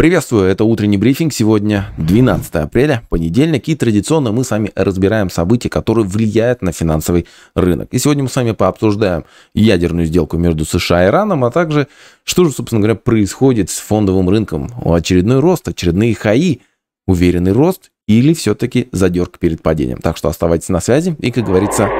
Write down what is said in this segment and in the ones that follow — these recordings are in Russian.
Приветствую, это утренний брифинг. Сегодня 12 апреля, понедельник, и традиционно мы с вами разбираем события, которые влияют на финансовый рынок. И сегодня мы с вами пообсуждаем ядерную сделку между США и Ираном, а также, что же, собственно говоря, происходит с фондовым рынком. Очередной рост, очередные хаи, уверенный рост или все-таки задерг перед падением. Так что оставайтесь на связи и, как говорится...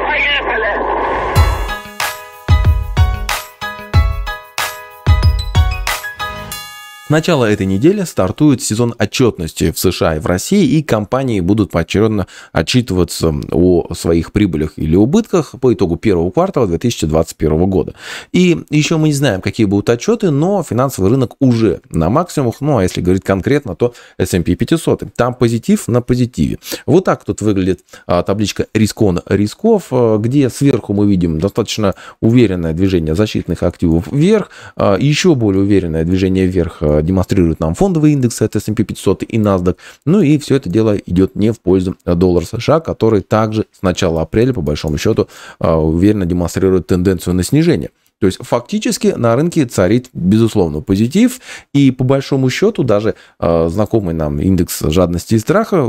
начала этой недели стартует сезон отчетности в США и в России, и компании будут поочередно отчитываться о своих прибылях или убытках по итогу первого квартала 2021 года. И еще мы не знаем, какие будут отчеты, но финансовый рынок уже на максимумах, ну а если говорить конкретно, то S&P 500. Там позитив на позитиве. Вот так тут выглядит а, табличка рискон рисков, а, где сверху мы видим достаточно уверенное движение защитных активов вверх, а, еще более уверенное движение вверх демонстрирует нам фондовые индексы, это S&P 500 и NASDAQ. Ну и все это дело идет не в пользу э, доллара США, который также с начала апреля, по большому счету, э, уверенно демонстрирует тенденцию на снижение. То есть фактически на рынке царит, безусловно, позитив, и по большому счету даже э, знакомый нам индекс жадности и страха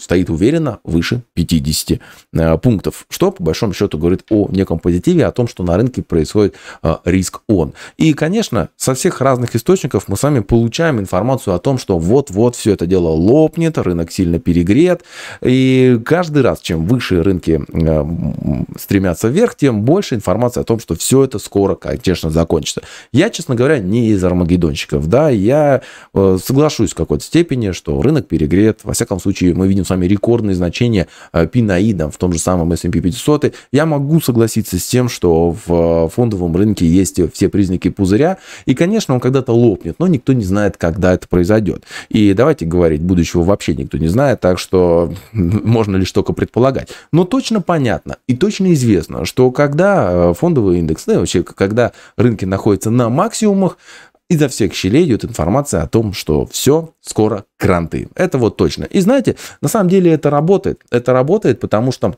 стоит уверенно выше 50 э, пунктов, что по большому счету говорит о неком позитиве, о том, что на рынке происходит э, риск он. И, конечно, со всех разных источников мы с вами получаем информацию о том, что вот-вот все это дело лопнет, рынок сильно перегрет, и каждый раз, чем выше рынки э, стремятся вверх, тем больше информации о том, что все это скоро, конечно, закончится. Я, честно говоря, не из армагеддонщиков, да, я соглашусь в какой-то степени, что рынок перегрет, во всяком случае, мы видим с вами рекордные значения P э, в том же самом S&P 500. Я могу согласиться с тем, что в э, фондовом рынке есть все признаки пузыря, и, конечно, он когда-то лопнет, но никто не знает, когда это произойдет. И давайте говорить, будущего вообще никто не знает, так что можно лишь только предполагать. Но точно понятно и точно известно, что когда э, фондовый индекс, да, вообще, когда рынки находятся на максимумах, Изо всех щелей идет информация о том, что все, скоро кранты. Это вот точно. И знаете, на самом деле это работает. Это работает, потому что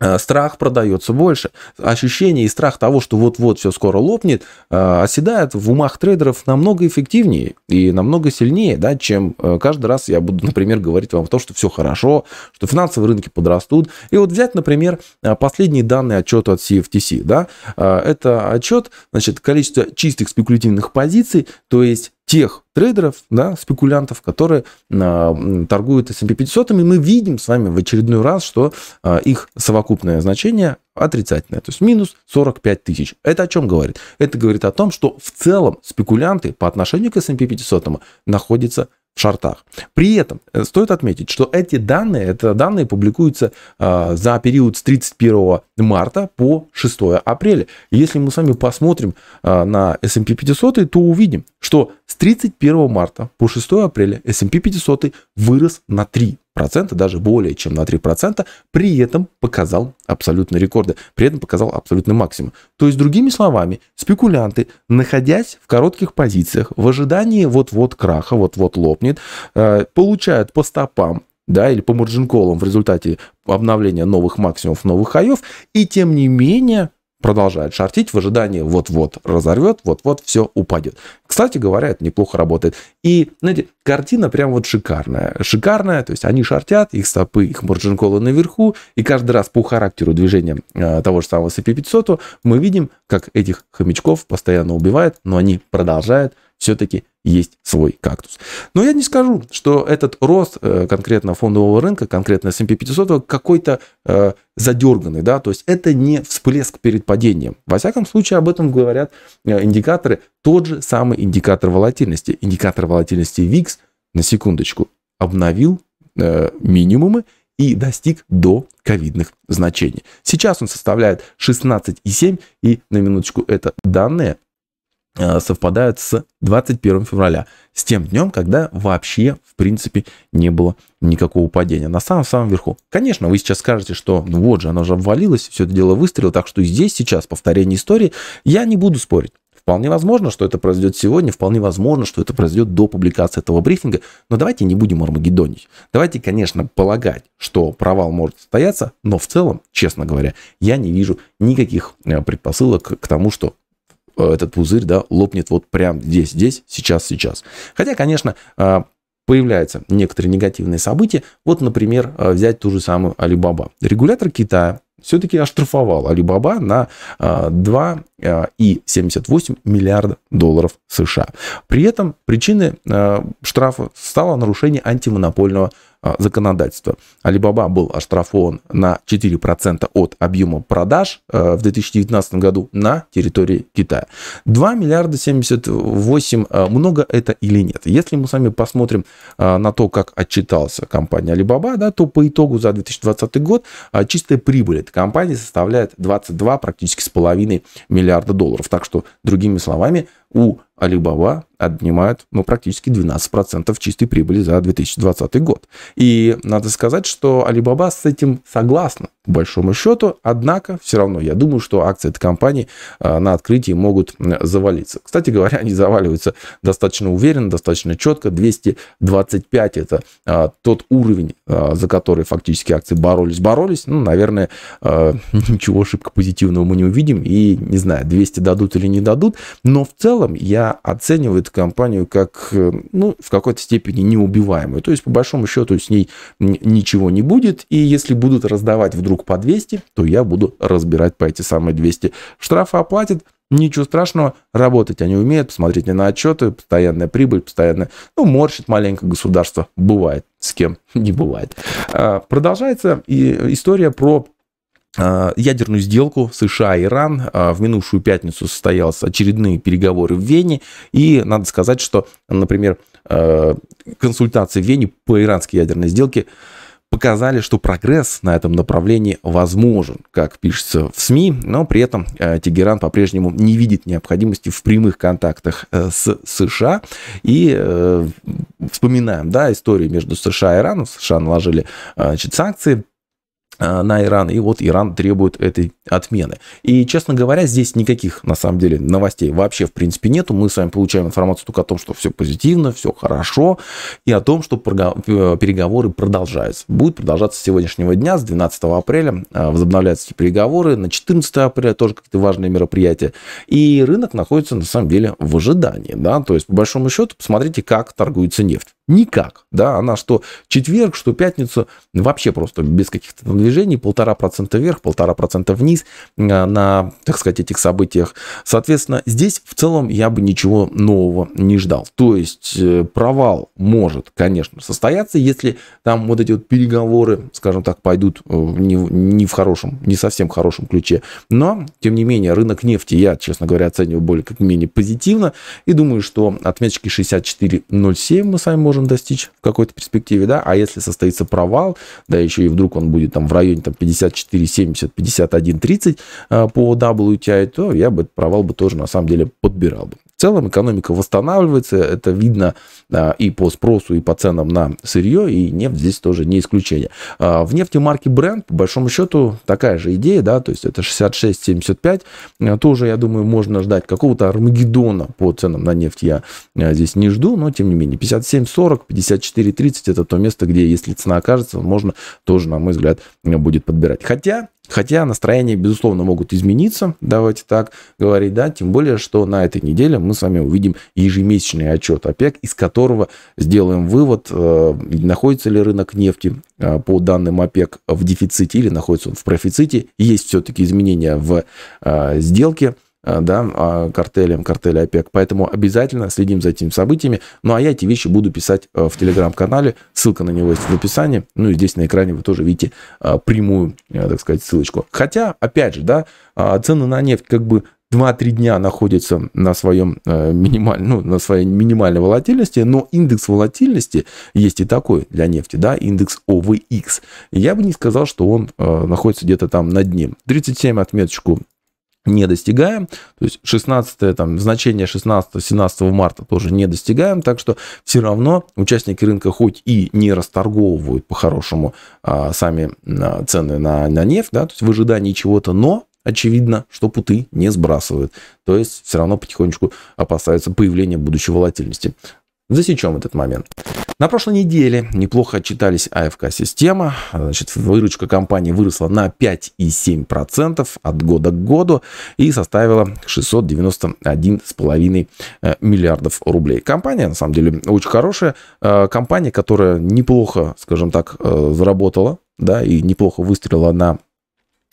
Э, страх продается больше. Ощущение и страх того, что вот-вот все скоро лопнет, э, оседает в умах трейдеров намного эффективнее и намного сильнее, да, чем э, каждый раз я буду, например, говорить вам о том, что все хорошо, что финансовые рынки подрастут. И вот взять, например, последние данные отчета от CFTC. Да, это отчет, значит, количество чистых спекулятивных позиций, то есть тех трейдеров, да, спекулянтов, которые э, торгуют S&P 500, и мы видим с вами в очередной раз, что э, их совокупное значение отрицательное, то есть минус 45 тысяч. Это о чем говорит? Это говорит о том, что в целом спекулянты по отношению к S&P 500 находятся в шартах. При этом э, стоит отметить, что эти данные, это данные публикуются э, за период с 31 марта по 6 апреля. если мы с вами посмотрим э, на S&P 500, то увидим, что с 31 марта по 6 апреля S&P 500 вырос на 3 процента, даже более чем на 3%, при этом показал абсолютные рекорды, при этом показал абсолютный максимум. То есть, другими словами, спекулянты, находясь в коротких позициях, в ожидании вот-вот краха, вот-вот лопнет, э, получают по стопам да, или по марджинколам в результате обновления новых максимумов, новых хаев, и тем не менее продолжает шортить в ожидании вот-вот разорвет, вот-вот все упадет. Кстати говоря, это неплохо работает. И, знаете, картина прям вот шикарная. Шикарная, то есть они шортят, их стопы, их марджинколы наверху, и каждый раз по характеру движения э, того же самого CP500 мы видим, как этих хомячков постоянно убивает, но они продолжают все-таки есть свой кактус. Но я не скажу, что этот рост э, конкретно фондового рынка, конкретно S&P 500 какой-то э, задерганный, да, то есть это не всплеск перед падением. Во всяком случае, об этом говорят э, индикаторы, тот же самый индикатор волатильности. Индикатор волатильности VIX, на секундочку, обновил э, минимумы и достиг до ковидных значений. Сейчас он составляет 16,7 и на минуточку это данные Э, совпадают с 21 февраля, с тем днем, когда вообще, в принципе, не было никакого падения. На самом-самом верху. Конечно, вы сейчас скажете, что ну вот же, оно же обвалилось, все это дело выстрелило, так что и здесь сейчас повторение истории. Я не буду спорить. Вполне возможно, что это произойдет сегодня, вполне возможно, что это произойдет до публикации этого брифинга, но давайте не будем армагеддонить. Давайте, конечно, полагать, что провал может состояться, но в целом, честно говоря, я не вижу никаких э, предпосылок к тому, что Э, этот пузырь, да, лопнет вот прямо здесь, здесь, сейчас, сейчас. Хотя, конечно, э, появляются некоторые негативные события. Вот, например, э, взять ту же самую Алибаба Регулятор Китая все-таки оштрафовал Алибаба на 2,78 миллиарда долларов США. При этом причиной штрафа стало нарушение антимонопольного а, законодательства. Алибаба был оштрафован на 4% от объема продаж э, в 2019 году на территории Китая. 2 миллиарда 78, э, много это или нет? Если мы с вами посмотрим э, на то, как отчитался компания Alibaba, да, то по итогу за 2020 год чистая прибыль этой компании составляет 22 практически с половиной миллиарда долларов. Так что, другими словами, у Alibaba отнимают ну, практически 12% чистой прибыли за 2020 год. И надо сказать, что Alibaba с этим согласна по большому счету. Однако, все равно, я думаю, что акции этой компании э, на открытии могут завалиться. Кстати говоря, они заваливаются достаточно уверенно, достаточно четко. 225 – это э, тот уровень, э, за который фактически акции боролись. Боролись, ну, наверное, ничего шибко позитивного мы не увидим. И, не знаю, 200 дадут или не дадут. Но в целом я оцениваю эту компанию как, ну, в какой-то степени неубиваемую. То есть, по большому счету, с ней ничего не будет. И если будут раздавать вдруг вдруг по 200, то я буду разбирать по эти самые 200. Штрафы оплатят, ничего страшного, работать они умеют, посмотрите на отчеты, постоянная прибыль, постоянная, ну, морщит маленькое государство, бывает, с кем не бывает. А, продолжается и история про а, ядерную сделку США и Иран. А, в минувшую пятницу состоялись очередные переговоры в Вене, и надо сказать, что, например, консультации в Вене по иранской ядерной сделке показали, что прогресс на этом направлении возможен, как пишется в СМИ, но при этом э, Тегеран по-прежнему не видит необходимости в прямых контактах э, с США. И э, вспоминаем, да, историю между США и Ираном. США наложили значит, санкции Э, на Иран, и вот Иран требует этой отмены. И, честно говоря, здесь никаких, на самом деле, новостей вообще, в принципе, нету. Мы с вами получаем информацию только о том, что все позитивно, все хорошо, и о том, что э, переговоры продолжаются. Будут продолжаться с сегодняшнего дня, с 12 апреля э, возобновляются эти переговоры, на 14 апреля тоже какие-то важные мероприятия. И рынок находится, на самом деле, в ожидании, да, то есть, по большому счету, посмотрите, как торгуется нефть. Никак, да, она что четверг, что пятницу, вообще просто без каких-то движений, полтора процента вверх, полтора процента вниз э, на, так сказать, этих событиях. Соответственно, здесь в целом я бы ничего нового не ждал. То есть э, провал может, конечно, состояться, если там вот эти вот переговоры, скажем так, пойдут э, не, не в хорошем, не совсем хорошем ключе. Но, тем не менее, рынок нефти я, честно говоря, оцениваю более как менее позитивно и думаю, что отметочки 64.07 мы с вами можем должен достичь в какой-то перспективе, да, а если состоится провал, да, еще и вдруг он будет там в районе там 54, 70, 51, 30 по WTI, то я бы этот провал бы тоже на самом деле подбирал бы. В целом экономика восстанавливается, это видно а, и по спросу, и по ценам на сырье, и нефть здесь тоже не исключение. А, в нефти марки Brent, по большому счету, такая же идея, да, то есть это 66-75, а, тоже, я думаю, можно ждать какого-то армагеддона по ценам на нефть я здесь не жду, но тем не менее 57-40, 54-30 это то место, где если цена окажется, можно тоже, на мой взгляд, будет подбирать. Хотя Хотя настроения, безусловно, могут измениться, давайте так говорить, да, тем более, что на этой неделе мы с вами увидим ежемесячный отчет ОПЕК, из которого сделаем вывод, э, находится ли рынок нефти э, по данным ОПЕК в дефиците или находится он в профиците, есть все-таки изменения в э, сделке, Э, да, а, картелям, картеля ОПЕК. Поэтому обязательно следим за этими событиями. Ну, а я эти вещи буду писать э, в телеграм-канале. Ссылка на него есть в описании. Ну, и здесь на экране вы тоже видите э, прямую, так сказать, ссылочку. Хотя, опять же, да, а, цены на нефть как бы 2-3 дня находится на, своем минимальном, ну, на своей минимальной волатильности, но индекс волатильности есть и такой для нефти, да, индекс OVX. Я бы не сказал, что он находится где-то там на дне. 37 отметочку не достигаем. То есть 16 там, значение 16-17 марта тоже не достигаем. Так что все равно участники рынка хоть и не расторговывают по-хорошему а, сами а, цены на, на нефть, да, то есть в ожидании чего-то, но очевидно, что путы не сбрасывают. То есть все равно потихонечку опасаются появления будущей волатильности. Засечем этот момент. На прошлой неделе неплохо отчитались АФК-система. Значит, выручка компании выросла на 5,7% от года к году и составила 691,5 э, миллиардов рублей. Компания, на самом деле, очень хорошая. Э, компания, которая неплохо, скажем так, э, заработала да, и неплохо выстрелила на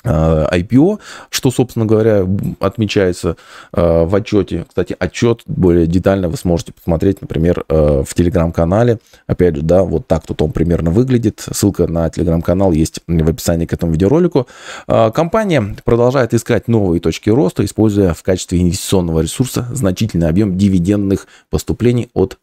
Э, IPO, что, собственно говоря, отмечается э, в отчете. Кстати, отчет более детально вы сможете посмотреть, например, э, в телеграм-канале. Опять же, да, вот так тут он примерно выглядит. Ссылка на телеграм-канал есть в описании к этому видеоролику. Компания продолжает искать новые точки роста, используя в качестве инвестиционного ресурса значительный объем дивидендных поступлений от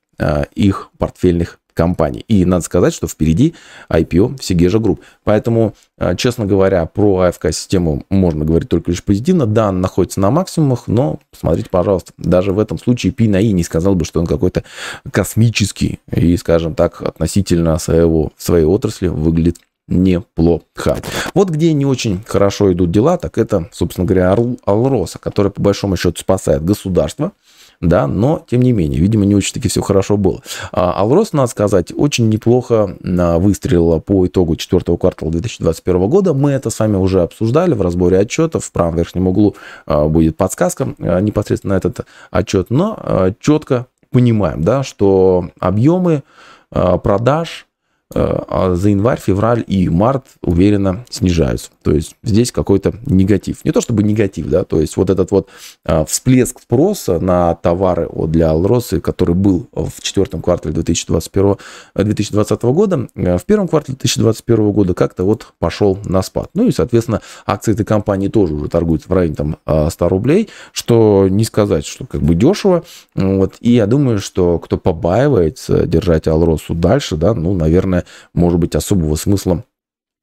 их портфельных компаний. И надо сказать, что впереди IPO Сигежа Групп. Поэтому, а, честно говоря, про АФК-систему можно говорить только лишь позитивно. Да, она находится на максимумах, но посмотрите, пожалуйста, даже в этом случае Пи на И не сказал бы, что он какой-то космический и, скажем так, относительно своего, своей отрасли выглядит неплохо. Вот где не очень хорошо идут дела, так это, собственно говоря, Алроса, который по большому счету спасает государство, да, но тем не менее, видимо, не очень-таки все хорошо было. А, Алрос, надо сказать, очень неплохо а, выстрелила по итогу четвертого квартала 2021 года. Мы это с вами уже обсуждали в разборе отчетов. В правом верхнем углу а, будет подсказка а, непосредственно этот отчет, но четко понимаем, да, что объемы продаж Э, а за январь, февраль и март уверенно снижаются. То есть здесь какой-то негатив. Не то чтобы негатив, да, то есть вот этот вот э, всплеск спроса на товары для Алросы, который был в четвертом квартале 2021, 2020 э, года, в первом квартале 2021 года как-то вот пошел на спад. Ну и, соответственно, акции этой компании тоже уже торгуются в районе там 100 рублей, что не сказать, что как бы дешево. Вот. И я думаю, что кто побаивается держать Алросу дальше, да, ну, наверное, наверное, может быть, особого смысла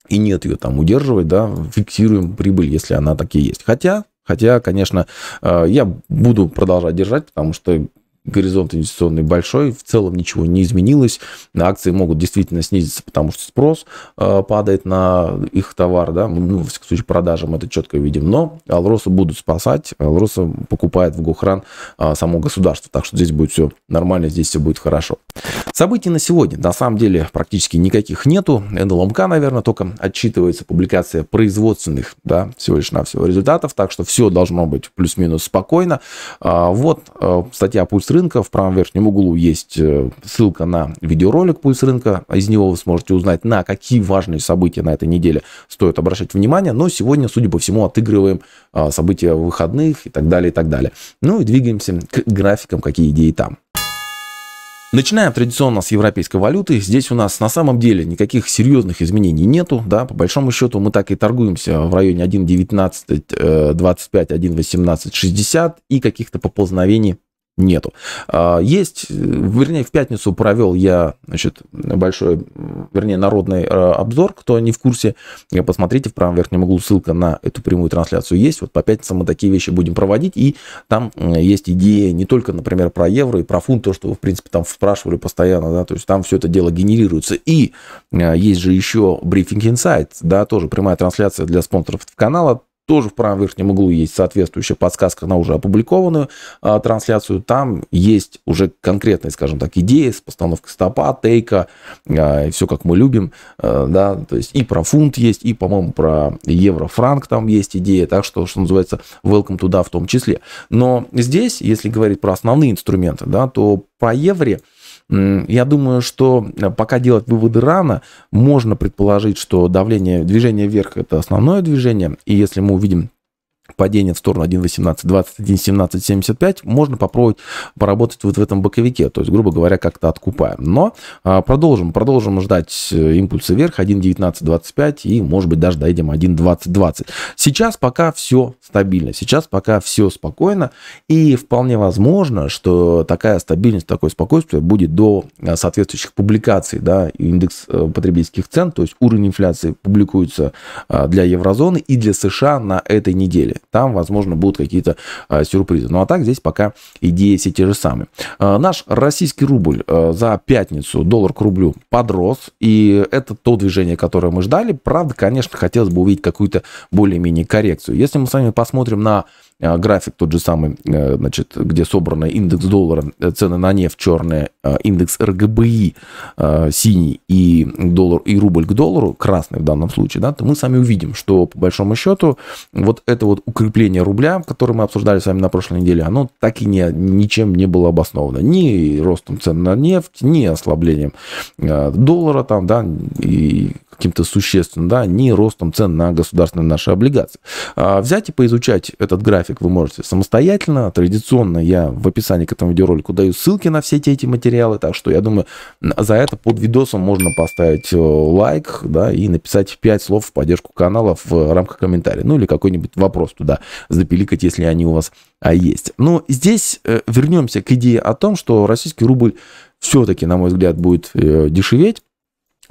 и нет ее там удерживать, да, фиксируем прибыль, если она так и есть. Хотя, хотя, конечно, э, я буду продолжать держать, потому что горизонт инвестиционный большой, в целом ничего не изменилось, акции могут действительно снизиться, потому что спрос э, падает на их товар, да, ну, в случае продажи мы это четко видим, но Алроса будут спасать, Алроса покупает в Гухран э, само государство, так что здесь будет все нормально, здесь все будет хорошо. Событий на сегодня, на самом деле, практически никаких нету. НЛМК, наверное, только отчитывается публикация производственных, да, всего лишь навсего результатов, так что все должно быть плюс-минус спокойно. А, вот э, статья «Пульс рынка», в правом верхнем углу есть э, ссылка на видеоролик «Пульс рынка», из него вы сможете узнать, на какие важные события на этой неделе стоит обращать внимание, но сегодня, судя по всему, отыгрываем а, события выходных и так далее, и так далее. Ну и двигаемся к графикам, какие идеи там. Начинаем традиционно с европейской валюты. Здесь у нас на самом деле никаких серьезных изменений нету. Да? По большому счету мы так и торгуемся в районе 1.19, 25, 1.18, 60 и каких-то поползновений нету. А, есть, э, вернее, в пятницу провел я, значит, большой, вернее, народный э, обзор. Кто не в курсе, посмотрите в правом верхнем углу ссылка на эту прямую трансляцию есть. Вот по пятницам мы такие вещи будем проводить, и там есть идея не только, например, про евро и про фунт, то, что вы, в принципе, там спрашивали постоянно, да, то есть там все это дело генерируется. И э, есть же еще брифинг Insight, да, тоже прямая трансляция для спонсоров канала, тоже в правом верхнем углу есть соответствующая подсказка на уже опубликованную а, трансляцию. Там есть уже конкретные, скажем так, идеи с постановкой стопа, тейка, а, и все как мы любим, а, да, то есть и про фунт есть, и, по-моему, про евро-франк там есть идея, так что, что называется, welcome туда в том числе. Но здесь, если говорить про основные инструменты, да, то по евро я думаю, что э, пока делать выводы рано, можно предположить, что давление, движение вверх – это основное движение, и если мы увидим падение в сторону 1.18, 21.17, 75, можно попробовать поработать вот в этом боковике, то есть, грубо говоря, как-то откупаем. Но а, продолжим, продолжим ждать э, импульса вверх 1.19.25 и, может быть, даже дойдем 1.20.20. Сейчас пока все стабильно, сейчас пока все спокойно и вполне возможно, что такая стабильность, такое спокойствие будет до э, соответствующих публикаций, да, индекс э, потребительских цен, то есть уровень инфляции публикуется для еврозоны и для США на этой неделе там, возможно, будут какие-то а, сюрпризы. Ну а так здесь пока идеи все те же самые. А, наш российский рубль а, за пятницу доллар к рублю подрос, и это то движение, которое мы ждали. Правда, конечно, хотелось бы увидеть какую-то более-менее коррекцию. Если мы с вами посмотрим на а, график тот же самый, э, значит, где собраны индекс доллара, э, цены на нефть черная, индекс РГБИ а, синий и доллар и рубль к доллару красный в данном случае, да, то мы сами увидим, что по большому счету вот это вот укрепление рубля, которое мы обсуждали с вами на прошлой неделе, оно так и не, ничем не было обосновано. Ни ростом цен на нефть, ни ослаблением э, доллара там, да, и каким-то существенным, да, ни ростом цен на государственные наши облигации. А взять и поизучать этот график график вы можете самостоятельно. Традиционно я в описании к этому видеоролику даю ссылки на все эти, эти материалы, так что я думаю, за это под видосом можно поставить э, лайк, да, и написать 5 слов в поддержку канала в рамках комментария. Ну, или какой-нибудь вопрос туда запиликать, если они у вас а, есть. Но здесь э, вернемся к идее о том, что российский рубль все-таки, на мой взгляд, будет э, дешеветь.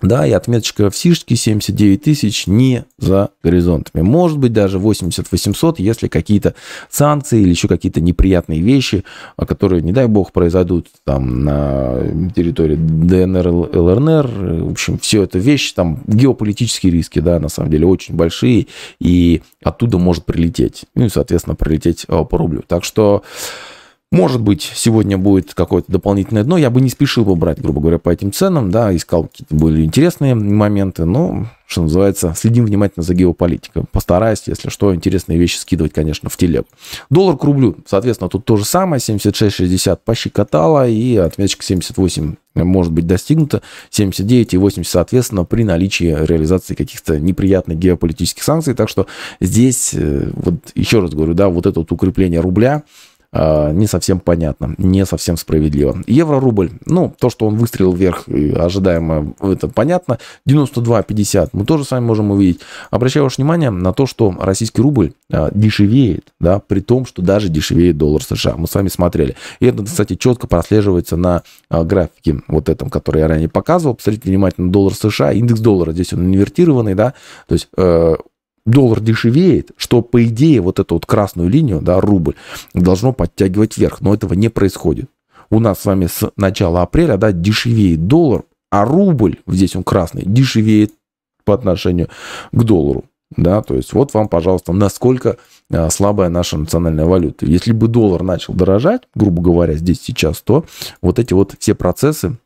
Да, и отметочка в Сишке 79 тысяч не за горизонтами. Может быть, даже 80-800, если какие-то санкции или еще какие-то неприятные вещи, а, которые, не дай бог, произойдут там на территории ДНР, ЛНР, В общем, все это вещи, там геополитические риски, да, на самом деле, очень большие. И оттуда может прилететь. Ну и, соответственно, прилететь а, по рублю. Так что... Может быть, сегодня будет какое-то дополнительное дно. Я бы не спешил бы брать, грубо говоря, по этим ценам, да, искал какие-то более интересные моменты, но, что называется, следим внимательно за геополитикой. Постараюсь, если что, интересные вещи скидывать, конечно, в телегу. Доллар к рублю, соответственно, тут то же самое, 76,60 пощекотало, и отметочка 78 может быть достигнута, 79 и 80, соответственно, при наличии реализации каких-то неприятных геополитических санкций. Так что здесь, э, вот еще раз говорю, да, вот это вот укрепление рубля, а, не совсем понятно, не совсем справедливо. Евро-рубль, ну, то, что он выстрелил вверх, ожидаемо, это понятно. 92.50 мы тоже с вами можем увидеть. Обращаю ваше внимание на то, что российский рубль а, дешевеет, да, при том, что даже дешевеет доллар США. Мы с вами смотрели. И это, кстати, четко прослеживается на а, графике вот этом, который я ранее показывал. Посмотрите внимательно, доллар США, индекс доллара, здесь он инвертированный, да, то есть э, доллар дешевеет, что, по идее, вот эту вот красную линию, да, рубль, должно подтягивать вверх, но этого не происходит. У нас с вами с начала апреля, да, дешевеет доллар, а рубль, здесь он красный, дешевеет по отношению к доллару. Да, то есть вот вам, пожалуйста, насколько а, слабая наша национальная валюта. Если бы доллар начал дорожать, грубо говоря, здесь сейчас, то вот эти вот все процессы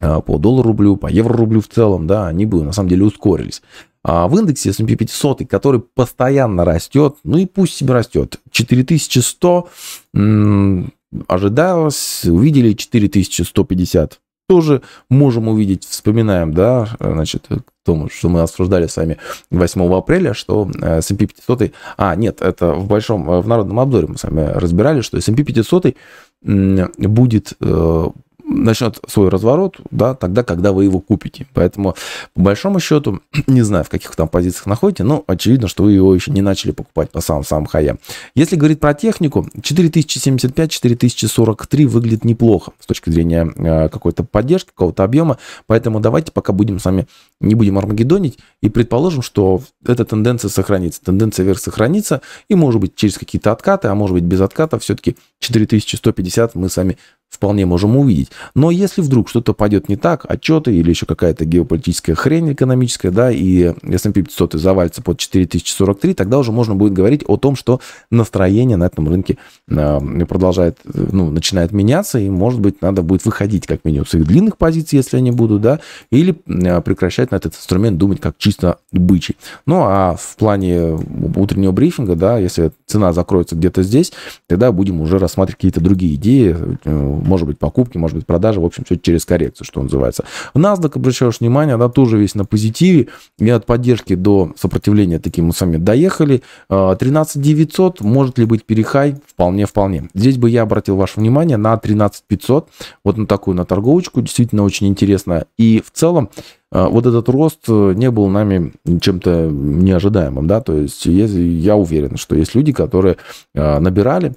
а, по доллару рублю, по евро рублю в целом, да, они бы на самом деле ускорились. А, в индексе S&P 500, который постоянно растет, ну и пусть себе растет. 4100 м- ожидалось, увидели 4150 тоже можем увидеть, вспоминаем, да, значит, то, что мы обсуждали с вами 8 апреля, что э, S&P 500, а, нет, это в большом, э, в народном обзоре мы с вами разбирали, что S&P 500 будет э, начнет свой разворот, да, тогда, когда вы его купите. Поэтому, по большому счету, не знаю, в каких там позициях находите, но очевидно, что вы его еще не начали покупать по самым-самым хая. Если говорить про технику, 4075-4043 выглядит неплохо с точки зрения э, какой-то поддержки, какого-то объема, поэтому давайте пока будем с вами, не будем армагеддонить и предположим, что эта тенденция сохранится, тенденция вверх сохранится, и может быть через какие-то откаты, а может быть без отката все-таки 4150 мы сами вполне можем увидеть. Но если вдруг что-то пойдет не так, отчеты или еще какая-то геополитическая хрень экономическая, да, и S&P 500 завалится под 4043, тогда уже можно будет говорить о том, что настроение на этом рынке э, продолжает, ну, начинает меняться, и, может быть, надо будет выходить как минимум с их длинных позиций, если они будут, да, или э, прекращать на этот инструмент думать как чисто бычий. Ну, а в плане утреннего брифинга, да, если цена закроется где-то здесь, тогда будем уже рассматривать какие-то другие идеи, э, может быть, покупки, может быть, продажи, в общем, все через коррекцию, что называется. В NASDAQ, обращаешь внимание, она тоже весь на позитиве, и от поддержки до сопротивления таким мы сами доехали. 13 а, 900, может ли быть перехай? Вполне, вполне. Здесь бы я обратил ваше внимание на 13 500, вот на такую, на торговочку, действительно очень интересно. И в целом, а, вот этот рост э, не был нами чем-то неожидаемым, да, то есть я уверен, что есть люди, которые а, набирали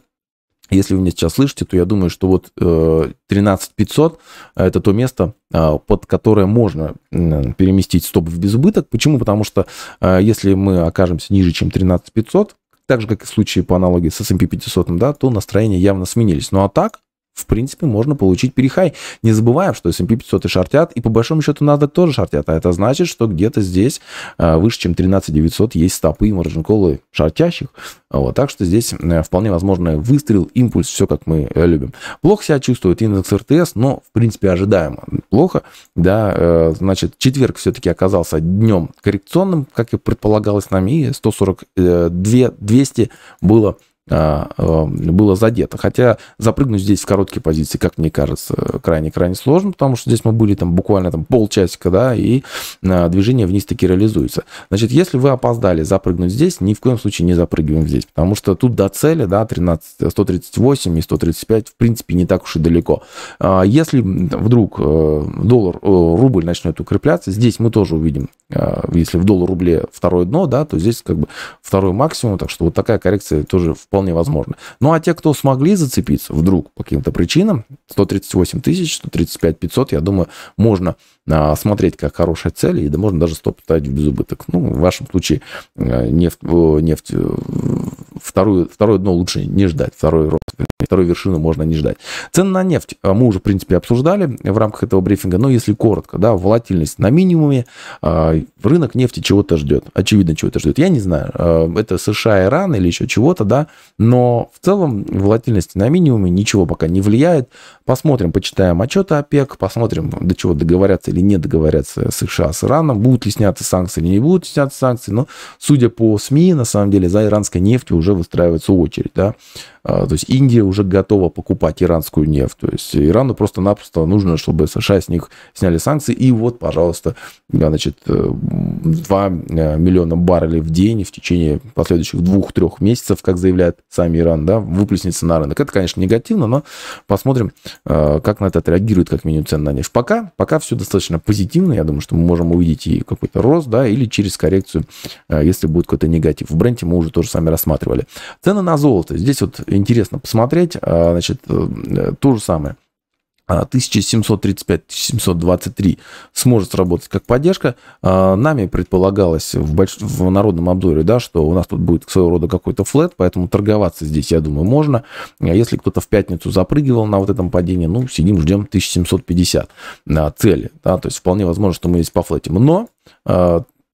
если вы меня сейчас слышите, то я думаю, что вот 13500 э, это то место, э, под которое можно переместить стоп в безубыток. Почему? Потому что э, если мы окажемся ниже, чем 13500, так же, как и в случае по аналогии с S&P 500, да, то настроения явно сменились. Ну а так, в принципе, можно получить перехай. Не забываем, что S&P 500 и шортят, и по большому счету надо тоже шортят. А это значит, что где-то здесь э, выше, чем 13 900 есть стопы и маржин-колы шортящих. Вот, так что здесь э, вполне возможно выстрел, импульс, все как мы э, любим. Плохо себя чувствует индекс РТС, но в принципе ожидаемо. Плохо, да, значит, четверг все-таки оказался днем коррекционным, как и предполагалось нами, и 142 200 было а, а, было задето. Хотя запрыгнуть здесь в короткие позиции, как мне кажется, крайне-крайне сложно, потому что здесь мы были там буквально там полчасика, да, и а, движение вниз таки реализуется. Значит, если вы опоздали запрыгнуть здесь, ни в коем случае не запрыгиваем здесь, потому что тут до цели, да, 13, 138 и 135, в принципе, не так уж и далеко. Если вдруг э, доллар, э, рубль начнет укрепляться, здесь мы тоже увидим, если в доллар рубле второе дно, да, то здесь как бы второй максимум, так что вот такая коррекция тоже вполне вполне возможно. Ну, а те, кто смогли зацепиться вдруг по каким-то причинам, 138 тысяч, 135 500, я думаю, можно а, смотреть как хорошая цель, и да можно даже стоп ставить в безубыток. Ну, в вашем случае э, нефть, нефть э, вторую, второе дно лучше не ждать, второй рост, вторую вершину можно не ждать. Цены на нефть а, мы уже, в принципе, обсуждали в рамках этого брифинга, но если коротко, да, волатильность на минимуме, а, рынок нефти чего-то ждет, очевидно, чего-то ждет. Я не знаю, а, это США, Иран или еще чего-то, да, но в целом волатильность на минимуме ничего пока не влияет. Посмотрим, почитаем отчеты ОПЕК, посмотрим, до чего договорятся или не договорятся США с Ираном, будут ли сняты санкции или не будут сняты санкции, но, судя по СМИ, на самом деле, за иранской нефтью уже выстраивается очередь, да, а, то есть Индия уже готова покупать иранскую нефть. То есть Ирану просто-напросто нужно, чтобы США с них сняли санкции. И вот, пожалуйста, значит, 2 э, э, миллиона баррелей в день в течение последующих двух-трех месяцев, как заявляют сами Иран, да, выплеснется на рынок. Это, конечно, негативно, но посмотрим, э, как на это отреагирует как минимум цены на нефть. Пока, пока все достаточно позитивно. Я думаю, что мы можем увидеть и какой-то рост, да, или через коррекцию, если будет какой-то негатив. В бренде мы уже тоже сами рассматривали. Цены на золото. Здесь вот интересно посмотреть. А, значит, э, то же самое. 1735-723 а, сможет сработать как поддержка. А, нами предполагалось в, больш... в народном обзоре, да, что у нас тут будет своего рода какой-то флет, поэтому торговаться здесь, я думаю, можно. Если кто-то в пятницу запрыгивал на вот этом падении, ну, сидим, ждем 1750 на цели. Да, то есть вполне возможно, что мы здесь пофлетим. Но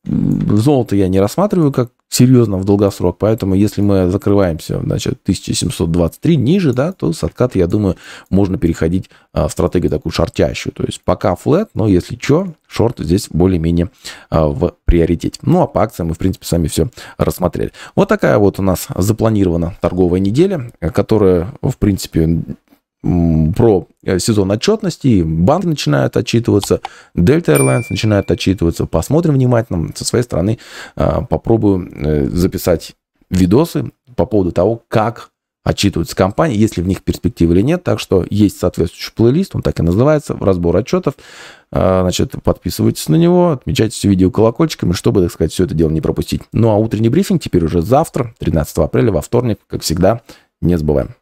Золото я не рассматриваю как серьезно в долгосрок. Поэтому если мы закрываемся, значит, 1723 ниже, да, то с отката, я думаю, можно переходить а, в стратегию такую шортящую. То есть пока флет, но если что, шорт здесь более-менее а, в приоритете. Ну, а по акциям мы, в принципе, сами все рассмотрели. Вот такая вот у нас запланирована торговая неделя, которая, в принципе, про э, сезон отчетности, банк начинает отчитываться, Delta Airlines начинает отчитываться. Посмотрим внимательно. Со своей стороны э, попробую э, записать видосы по поводу того, как отчитываются компании, есть ли в них перспективы или нет. Так что есть соответствующий плейлист, он так и называется, разбор отчетов. Значит, подписывайтесь на него, отмечайте видео колокольчиками, чтобы, так сказать, все это дело не пропустить. Ну а утренний брифинг теперь уже завтра, 13 апреля, во вторник, как всегда, не забываем.